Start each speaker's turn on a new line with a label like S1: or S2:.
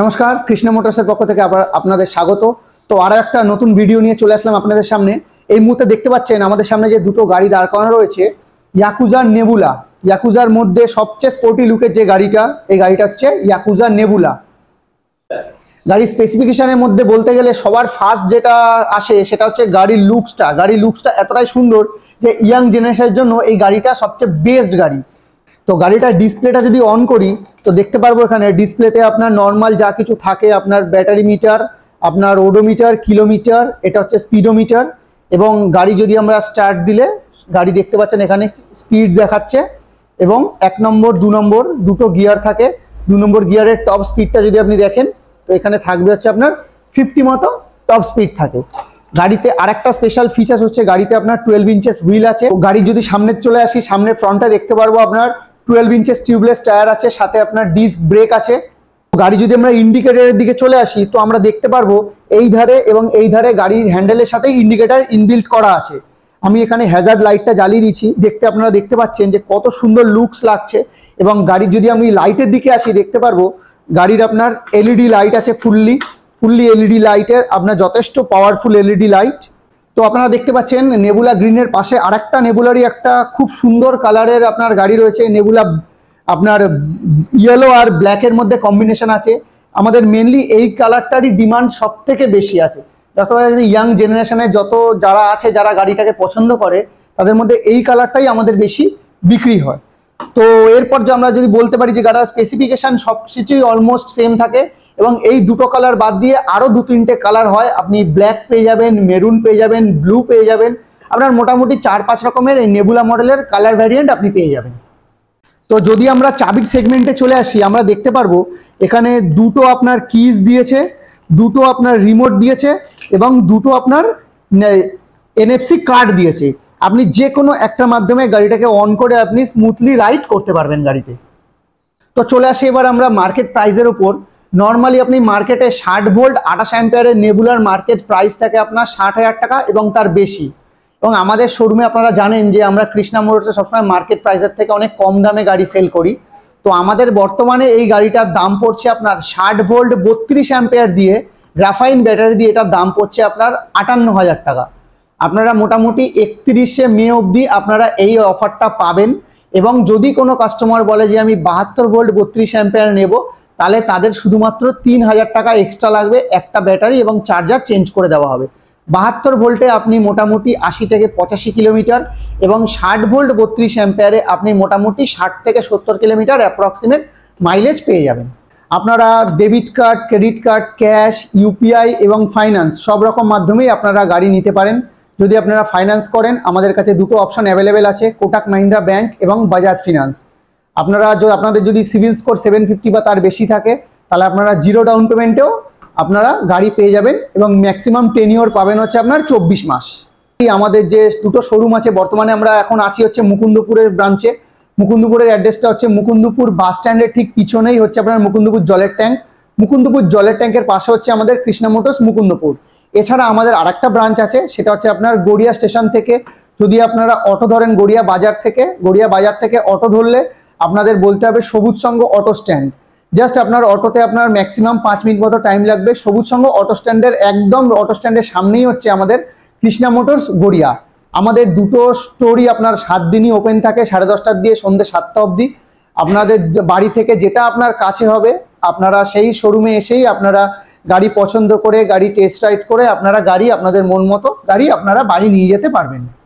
S1: নমস্কার কৃষ্ণ মোটরসের পক্ষ থেকে আবার আপনাদের স্বাগত তো আরও একটা নতুন ভিডিও নিয়ে চলে আসলাম আপনাদের সামনে এই মুহূর্তে দেখতে পাচ্ছেন আমাদের সামনে যে দুটো গাড়ি দাঁড় করানো রয়েছে ইয়াকুজার নেবুলা ইয়াকুজার মধ্যে সবচেয়ে স্পোর্টি লুকের যে গাড়িটা এই গাড়িটা হচ্ছে ইয়াকুজার নেবুলা গাড়ির স্পেসিফিকেশনের মধ্যে বলতে গেলে সবার ফার্স্ট যেটা আসে সেটা হচ্ছে গাড়ির লুকসটা গাড়ির লুকসটা এতটাই সুন্দর যে ইয়াং জেনারেশনের জন্য এই গাড়িটা সবচেয়ে বেস্ট গাড়ি তো গাড়িটার ডিসপ্লেটা যদি অন করি তো দেখতে পারবো এখানে ডিসপ্লেতে আপনার নর্মাল যা কিছু থাকে আপনার ব্যাটারি মিটার আপনার ওডোমিটার কিলোমিটার এটা হচ্ছে স্পিডোমিটার এবং গাড়ি যদি আমরা স্টার্ট দিলে গাড়ি দেখতে পাচ্ছেন এখানে স্পিড দেখাচ্ছে এবং এক নম্বর দু নম্বর দুটো গিয়ার থাকে দু নম্বর গিয়ারের টপ স্পিডটা যদি আপনি দেখেন তো এখানে থাকবে হচ্ছে আপনার ফিফটি মতো টপ স্পিড থাকে গাড়িতে আরেকটা স্পেশাল ফিচার্স হচ্ছে গাড়িতে আপনার টুয়েলভ ইঞ্চেস হুইল আছে গাড়ি যদি সামনে চলে আসি সামনের ফ্রন্টটা দেখতে পারবো আপনার টুয়েলভ ইঞ্চেস টিউবলেস টায়ার আছে সাথে আপনার ডিস্ক ব্রেক আছে গাড়ি যদি আমরা ইন্ডিকেটারের দিকে চলে আসি তো আমরা দেখতে পারবো এই ধারে এবং এই ধারে গাড়ির হ্যান্ডেলের সাথে ইন্ডিকেটার ইনবিল্ট করা আছে আমি এখানে হ্যাজার্ড লাইটটা জ্বালিয়ে দিচ্ছি দেখতে আপনারা দেখতে পাচ্ছেন যে কত সুন্দর লুকস লাগছে এবং গাড়ির যদি আমি লাইটের দিকে আসি দেখতে পারবো গাড়ির আপনার এলইডি লাইট আছে ফুললি ফুললি এলইডি লাইটের আপনার যথেষ্ট পাওয়ারফুল এলইডি লাইট তো আপনারা দেখতে পাচ্ছেন নেবুলা গ্রিনের পাশে আরেকটা নেবুলারই একটা খুব সুন্দর কালারের আপনার গাড়ি রয়েছে নেবুলা আপনার ইয়েলো আর ব্ল্যাকের মধ্যে কম্বিনেশন আছে আমাদের মেনলি এই কালারটারই ডিমান্ড সব থেকে বেশি আছে যতবার ইয়াং জেনারেশনের যত যারা আছে যারা গাড়িটাকে পছন্দ করে তাদের মধ্যে এই কালারটাই আমাদের বেশি বিক্রি হয় তো এরপর যে আমরা যদি বলতে পারি যে গাড়ার স্পেসিফিকেশান সব কিছুই অলমোস্ট সেম থাকে এবং এই দুটো কালার বাদ দিয়ে আরও দু তিনটে কালার হয় আপনি ব্ল্যাক পেয়ে যাবেন মেরুন পেয়ে যাবেন ব্লু পেয়ে যাবেন আপনার মোটামুটি চার পাঁচ রকমের এই নেবুলা মডেলের কালার ভ্যারিয়েন্ট আপনি পেয়ে যাবেন তো যদি আমরা চাবির সেগমেন্টে চলে আসি আমরা দেখতে পারবো এখানে দুটো আপনার কিজ দিয়েছে দুটো আপনার রিমোট দিয়েছে এবং দুটো আপনার এনএফসি কার্ড দিয়েছে আপনি যে কোনো একটা মাধ্যমে গাড়িটাকে অন করে আপনি স্মুথলি রাইড করতে পারবেন গাড়িতে তো চলে আসি এবার আমরা মার্কেট প্রাইজের ওপর নর্মালি আপনি মার্কেটে ষাট ভোল্ট আঠাশ অ্যাম্পিয়ারের নেবুলার মার্কেট প্রাইস থাকে আপনার ষাট হাজার টাকা এবং তার বেশি এবং আমাদের শোরুমে আপনারা জানেন যে আমরা কৃষ্ণা মোটরসে সবসময় মার্কেট প্রাইসের থেকে অনেক কম দামে গাড়ি সেল করি তো আমাদের বর্তমানে এই গাড়িটার দাম পড়ছে আপনার ষাট ভোল্ট বত্রিশ অ্যাম্পেয়ার দিয়ে গ্রাফাইন ব্যাটারি দিয়ে এটার দাম পড়ছে আপনার আটান্ন হাজার টাকা আপনারা মোটামুটি একত্রিশে মে অবধি আপনারা এই অফারটা পাবেন এবং যদি কোনো কাস্টমার বলে যে আমি বাহাত্তর ভোল্ট বত্রিশ অ্যাম্পেয়ার নেব তাহলে তাদের শুধুমাত্র তিন হাজার টাকা এক্সট্রা লাগবে একটা ব্যাটারি এবং চার্জার চেঞ্জ করে দেওয়া হবে বাহাত্তর ভোল্টে আপনি মোটামুটি আশি থেকে পঁচাশি কিলোমিটার এবং ষাট ভোল্ট বত্রিশ অ্যাম্পেয়ারে আপনি মোটামুটি ষাট থেকে সত্তর কিলোমিটার অ্যাপ্রক্সিমেট মাইলেজ পেয়ে যাবেন আপনারা debit card credit card cash UPI এবং ফাইন্যান্স সব রকম মাধ্যমেই আপনারা গাড়ি নিতে পারেন যদি আপনারা ফাইন্যান্স করেন আমাদের কাছে দুটো অপশন অ্যাভেলেবেল আছে কোটাক মাহিন্দ্রা ব্যাংক এবং বাজাজ ফিনান্স আপনারা আপনাদের যদি সিভিল স্কোর সেভেন ফিফটি বা তার বেশি থাকে তাহলে আপনারা জিরো ডাউন পেমেন্টেও আপনারা গাড়ি পেয়ে যাবেন এবং ম্যাক্সিমাম ইয়ার পাবেন হচ্ছে আপনার চব্বিশ মাস আমাদের যে দুটো শোরুম আছে বর্তমানে আমরা এখন আছি হচ্ছে মুকুন্দপুরের ব্রাঞ্চে মুকুন্দপুরের অ্যাড্রেসটা হচ্ছে মুকুন্দপুর বাস স্ট্যান্ডের ঠিক পিছনেই হচ্ছে আপনার মুকুন্দপুর জলের ট্যাঙ্ক মুকুন্দপুর জলের ট্যাঙ্কের পাশে হচ্ছে আমাদের কৃষ্ণা মোটরস মুকুন্দপুর এছাড়া আমাদের একটা ব্রাঞ্চ আছে সেটা হচ্ছে আপনার গড়িয়া স্টেশন থেকে যদি আপনারা অটো ধরেন গড়িয়া বাজার থেকে গড়িয়া বাজার থেকে অটো ধরলে আপনাদের বলতে হবে সবুজ সঙ্গ অটো স্ট্যান্ড জাস্ট আপনার অটোতে আপনার ম্যাক্সিমাম পাঁচ মিনিট মতো টাইম লাগবে সবুজ সঙ্গ অটো স্ট্যান্ডের একদম অটো স্ট্যান্ডের সামনেই হচ্ছে আমাদের কৃষ্ণা মোটরস গড়িয়া আমাদের দুটো স্টোরি আপনার সাত দিনই ওপেন থাকে সাড়ে দশটার দিয়ে সন্ধ্যে সাতটা অবধি আপনাদের বাড়ি থেকে যেটা আপনার কাছে হবে আপনারা সেই শোরুমে এসেই আপনারা গাড়ি পছন্দ করে গাড়ি টেস্ট রাইড করে আপনারা গাড়ি আপনাদের মন মতো গাড়ি আপনারা বাড়ি নিয়ে যেতে পারবেন